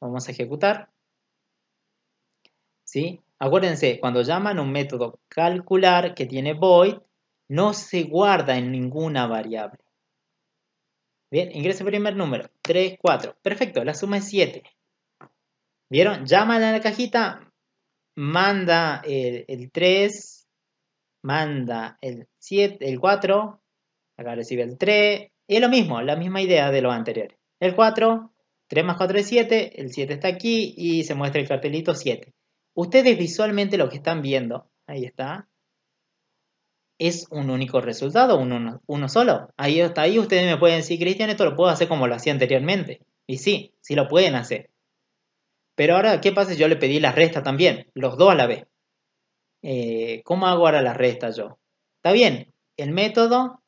Vamos a ejecutar. ¿Sí? Acuérdense, cuando llaman un método calcular que tiene void, no se guarda en ninguna variable. Bien, ingresa el primer número, 3, 4. Perfecto, la suma es 7. ¿Vieron? Llaman a la cajita, manda el, 3, manda el 7, el 4, acá recibe el 3. Y es lo mismo, la misma idea de lo anterior. El 4, 3 más 4 es 7, el 7 está aquí y se muestra el cartelito 7. Ustedes visualmente lo que están viendo, ahí está, es un único resultado, uno, solo. Ahí está, ahí ustedes me pueden decir, Cristian, esto lo puedo hacer como lo hacía anteriormente. Y sí, sí lo pueden hacer. Pero ahora, ¿qué pasa yo le pedí la resta también? Los dos a la vez. Eh, ¿Cómo hago ahora la resta yo? Está bien, el método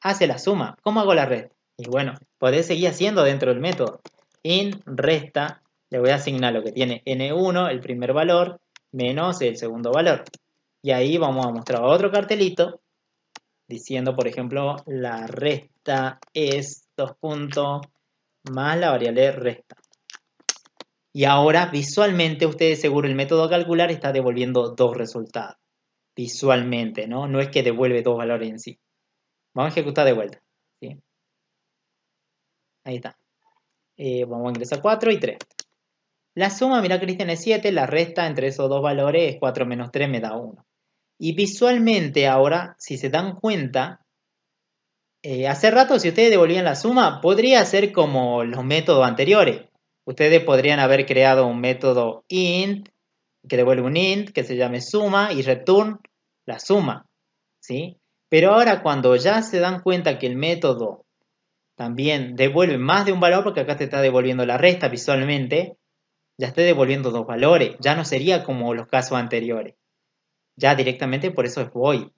hace la suma. ¿Cómo hago la resta? Y bueno, podés seguir haciendo dentro del método. In resta, le voy a asignar lo que tiene n1, el primer valor, menos el segundo valor. Y ahí vamos a mostrar otro cartelito diciendo, por ejemplo, la resta es dos puntos más la variable resta. Y ahora visualmente ustedes seguro el método calcular está devolviendo dos resultados. Visualmente, ¿no? No es que devuelve dos valores en sí. Vamos a ejecutar de vuelta. Ahí está. Eh, vamos a ingresar 4 y 3. La suma, mira Cristian, es 7, la resta entre esos dos valores es 4 menos 3 me da 1. Y visualmente ahora, si se dan cuenta, eh, hace rato si ustedes devolvían la suma, podría ser como los métodos anteriores. Ustedes podrían haber creado un método int, que devuelve un int, que se llame suma, y return la suma. ¿sí? Pero ahora cuando ya se dan cuenta que el método también devuelve más de un valor porque acá te está devolviendo la resta visualmente, ya esté devolviendo dos valores, ya no sería como los casos anteriores. Ya directamente por eso es void.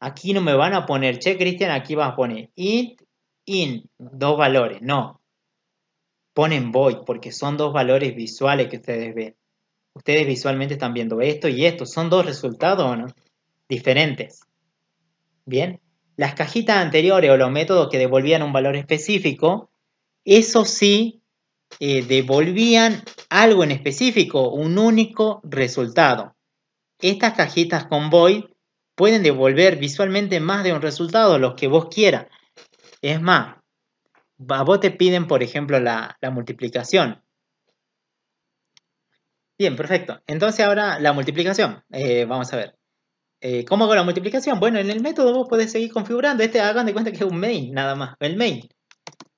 Aquí no me van a poner, che Cristian, aquí vas a poner int, in, dos valores, no. Ponen void porque son dos valores visuales que ustedes ven. Ustedes visualmente están viendo esto y esto, son dos resultados diferentes. Bien, las cajitas anteriores o los métodos que devolvían un valor específico, eso sí eh, devolvían algo en específico, un único resultado. Estas cajitas con void pueden devolver visualmente más de un resultado, los que vos quieras. Es más, a vos te piden, por ejemplo, la, multiplicación. Bien, perfecto. Entonces ahora la multiplicación. Eh, vamos a ver. Eh, ¿Cómo hago la multiplicación? Bueno, en el método vos podés seguir configurando. Este hagan de cuenta que es un main, nada más. El main.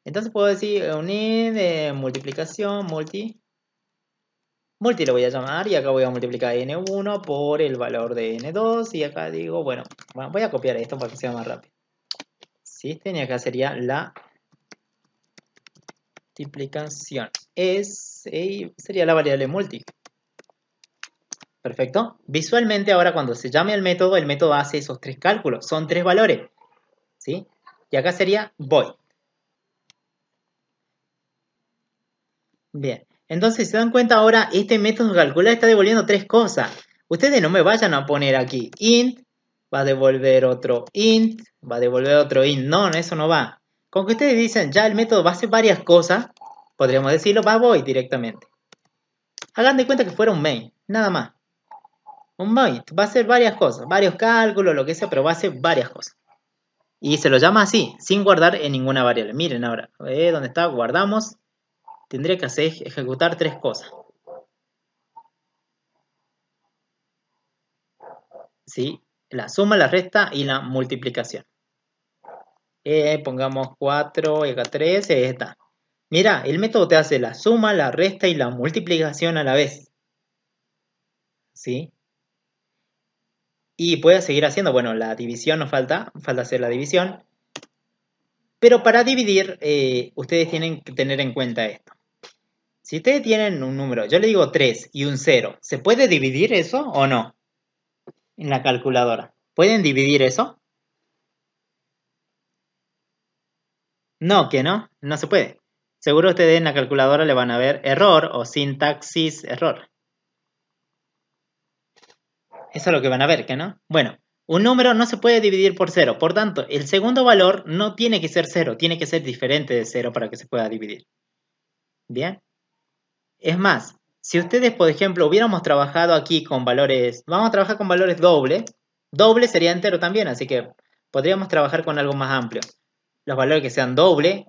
Entonces puedo decir eh, unir, de eh, multiplicación, multi. Multi lo voy a llamar y acá voy a multiplicar n1 por el valor de n2. Y acá digo, bueno, voy a copiar esto para que sea más rápido. System y acá sería la multiplicación. Es, sería la variable multi. Perfecto. Visualmente ahora cuando se llame al método, el método hace esos tres cálculos. Son tres valores. ¿Sí? Y acá sería void. Bien. Entonces, se dan cuenta ahora, este método calcular está devolviendo tres cosas. Ustedes no me vayan a poner aquí int, va a devolver otro int, va a devolver otro int. No, eso no va. Con que ustedes dicen, ya el método va a hacer varias cosas, podríamos decirlo, va void directamente. Hagan de cuenta que fuera un main, nada más. Un byte. Va a ser varias cosas, varios cálculos, lo que sea, pero va a hacer varias cosas. Y se lo llama así, sin guardar en ninguna variable. Miren ahora, ¿Dónde ¿eh? donde está, guardamos. Tendría que hacer, ejecutar tres cosas. ¿Sí? La suma, la resta y la multiplicación. Eh, pongamos 4, y 3, ahí está. Mira, el método te hace la suma, la resta y la multiplicación a la vez. ¿Sí? Y puede seguir haciendo, bueno, la división nos falta, falta hacer la división. Pero para dividir, eh, ustedes tienen que tener en cuenta esto. Si ustedes tienen un número, yo le digo 3 y un 0, ¿se puede dividir eso o no? En la calculadora. ¿Pueden dividir eso? No, que no, no se puede. Seguro ustedes en la calculadora le van a ver error o sintaxis error. Eso es lo que van a ver, ¿que no? Bueno, un número no se puede dividir por cero. Por tanto, el segundo valor no tiene que ser cero. Tiene que ser diferente de cero para que se pueda dividir. ¿Bien? Es más, si ustedes, por ejemplo, hubiéramos trabajado aquí con valores... Vamos a trabajar con valores doble. Doble sería entero también, así que podríamos trabajar con algo más amplio. Los valores que sean doble.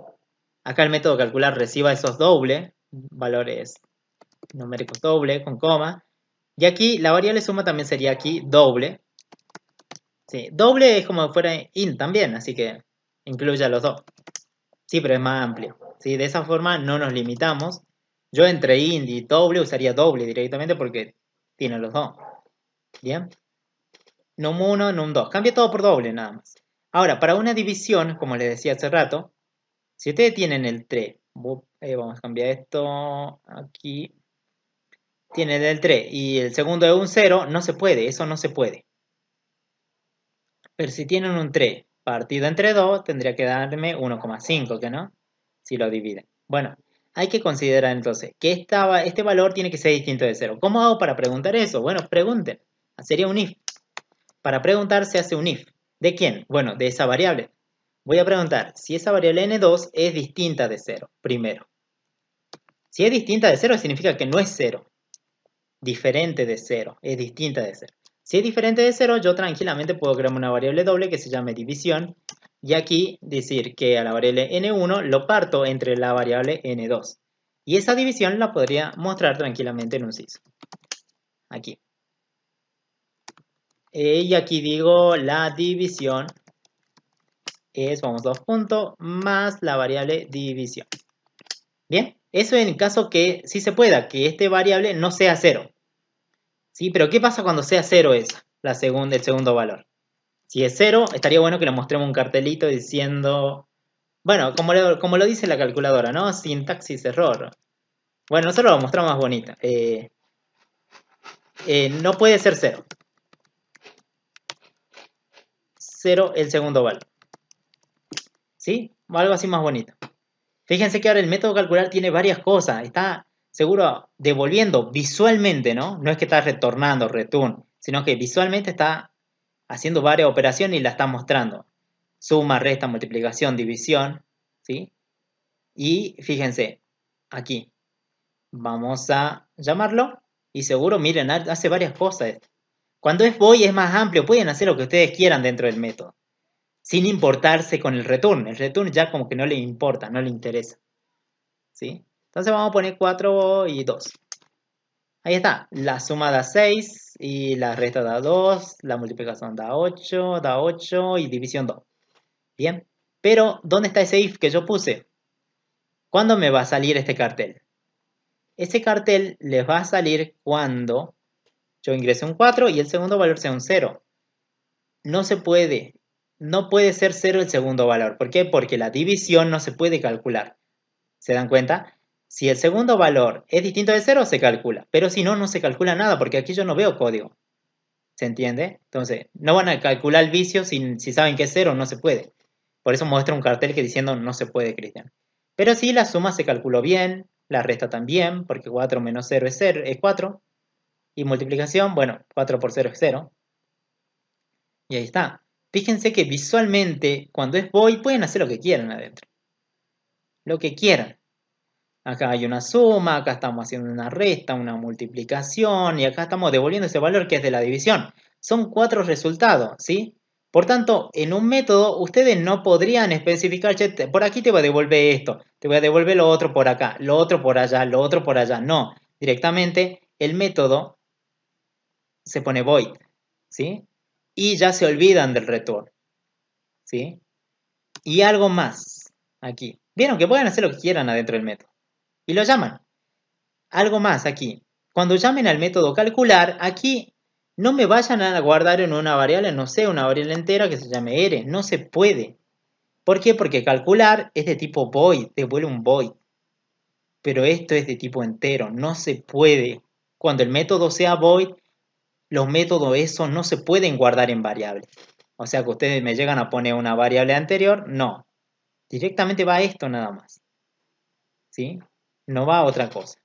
Acá el método calcular reciba esos doble. Valores numéricos doble con coma. Y aquí la variable suma también sería aquí doble. Sí, doble es como fuera in también, así que incluya los dos. Sí, pero es más amplio. ¿sí? De esa forma no nos limitamos. Yo entre in y doble usaría doble directamente porque tiene los dos. Bien. Num 1, num 2. Cambia todo por doble nada más. Ahora, para una división, como les decía hace rato, si ustedes tienen el 3, eh, vamos a cambiar esto aquí tiene del 3 y el segundo es un 0, no se puede, eso no se puede. Pero si tienen un 3 partido entre 2, tendría que darme 1,5, ¿qué no? Si lo dividen. Bueno, hay que considerar entonces que este valor tiene que ser distinto de 0. ¿Cómo hago para preguntar eso? Bueno, pregunten. Sería un if. Para preguntar se hace un if. ¿De quién? Bueno, de esa variable. Voy a preguntar si esa variable n2 es distinta de 0, primero. Si es distinta de 0, significa que no es 0 diferente de cero, es distinta de cero. Si es diferente de cero, yo tranquilamente puedo crear una variable doble que se llame división y aquí decir que a la variable n1 lo parto entre la variable n2. Y esa división la podría mostrar tranquilamente en un CIS. Aquí. Eh, y aquí digo la división es, vamos, dos puntos, más la variable división. Bien, eso en caso que sí se pueda, que este variable no sea cero. ¿Sí? Pero ¿qué pasa cuando sea cero esa, la segunda, el segundo valor? Si es cero, estaría bueno que le mostremos un cartelito diciendo, bueno, como lo, como lo dice la calculadora, ¿no? Sintaxis error. Bueno, nosotros lo mostramos más bonita. Eh, eh, no puede ser cero. Cero el segundo valor. ¿Sí? algo así más bonito. Fíjense que ahora el método calcular tiene varias cosas. Está seguro devolviendo visualmente, ¿no? No es que está retornando, return, sino que visualmente está haciendo varias operaciones y la está mostrando. Suma, resta, multiplicación, división, ¿sí? Y fíjense, aquí vamos a llamarlo y seguro, miren, hace varias cosas. Cuando es voy es más amplio, pueden hacer lo que ustedes quieran dentro del método, sin importarse con el return. El return ya como que no le importa, no le interesa. ¿Sí? Entonces vamos a poner 4 y 2. Ahí está, la suma da 6 y la resta da 2, la multiplicación da 8, da 8 y división 2. Bien, pero ¿dónde está ese if que yo puse? ¿Cuándo me va a salir este cartel? Este cartel les va a salir cuando yo ingrese un 4 y el segundo valor sea un 0. No se puede, no puede ser 0 el segundo valor. ¿Por qué? Porque la división no se puede calcular. ¿Se dan cuenta? Si el segundo valor es distinto de 0, se calcula. Pero si no, no se calcula nada, porque aquí yo no veo código. ¿Se entiende? Entonces, no van a calcular el vicio si, saben que es 0, no se puede. Por eso muestra un cartel que diciendo no se puede, Cristian. Pero sí, la suma se calculó bien, la resta también, porque 4 menos 0 es, 0 es 4. Y multiplicación, bueno, 4 por 0 es 0. Y ahí está. Fíjense que visualmente, cuando es void, pueden hacer lo que quieran adentro. Lo que quieran. Acá hay una suma, acá estamos haciendo una resta, una multiplicación y acá estamos devolviendo ese valor que es de la división. Son cuatro resultados, ¿sí? Por tanto, en un método ustedes no podrían especificar, por aquí te voy a devolver esto, te voy a devolver lo otro por acá, lo otro por allá, lo otro por allá. No, directamente el método se pone void, ¿sí? Y ya se olvidan del return, ¿sí? Y algo más aquí. Vieron que pueden hacer lo que quieran adentro del método y lo llaman. Algo más aquí. Cuando llamen al método calcular, aquí no me vayan a guardar en una variable, no sé, una variable entera que se llame R. No se puede. ¿Por qué? Porque calcular es de tipo void, devuelve un void. Pero esto es de tipo entero, no se puede. Cuando el método sea void, los métodos eso no se pueden guardar en variables. O sea que ustedes me llegan a poner una variable anterior, no. Directamente va esto nada más. ¿Sí? no va a otra cosa.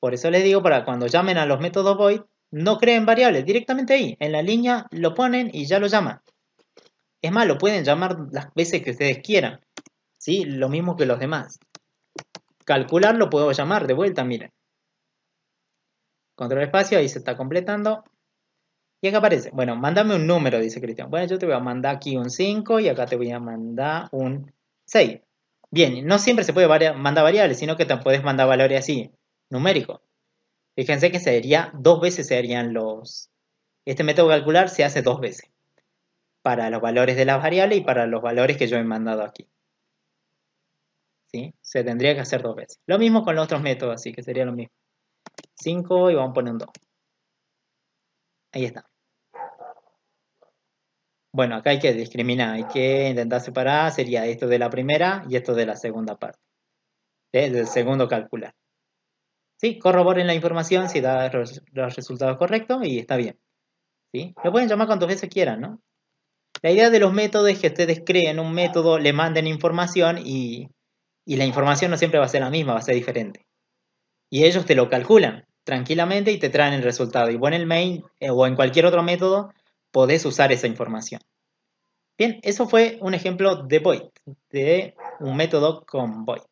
Por eso les digo, para cuando llamen a los métodos void, no creen variables, directamente ahí, en la línea lo ponen y ya lo llaman. Es más, lo pueden llamar las veces que ustedes quieran, ¿sí? Lo mismo que los demás. Calcular lo puedo llamar de vuelta, miren. Control espacio, ahí se está completando. Y acá aparece, bueno, mándame un número, dice Cristian. Bueno, yo te voy a mandar aquí un 5 y acá te voy a mandar un 6. Bien, no siempre se puede mandar variables, sino que te puedes mandar valores así, numérico. Fíjense que sería dos veces serían los... Este método calcular se hace dos veces. Para los valores de las variables y para los valores que yo he mandado aquí. ¿Sí? Se tendría que hacer dos veces. Lo mismo con los otros métodos, así que sería lo mismo. 5 y vamos a poner un 2. Ahí está. Bueno, acá hay que discriminar, hay que intentar separar, sería esto de la primera y esto de la segunda parte, ¿eh? del segundo calcular. ¿Sí? Corroboren la información si da los resultados correctos y está bien. ¿sí? Lo pueden llamar cuantas veces quieran, ¿no? La idea de los métodos es que ustedes creen un método, le manden información y, y la información no siempre va a ser la misma, va a ser diferente. Y ellos te lo calculan tranquilamente y te traen el resultado. Y en el main eh, o en cualquier otro método podés usar esa información. Bien, eso fue un ejemplo de void, de un método con void.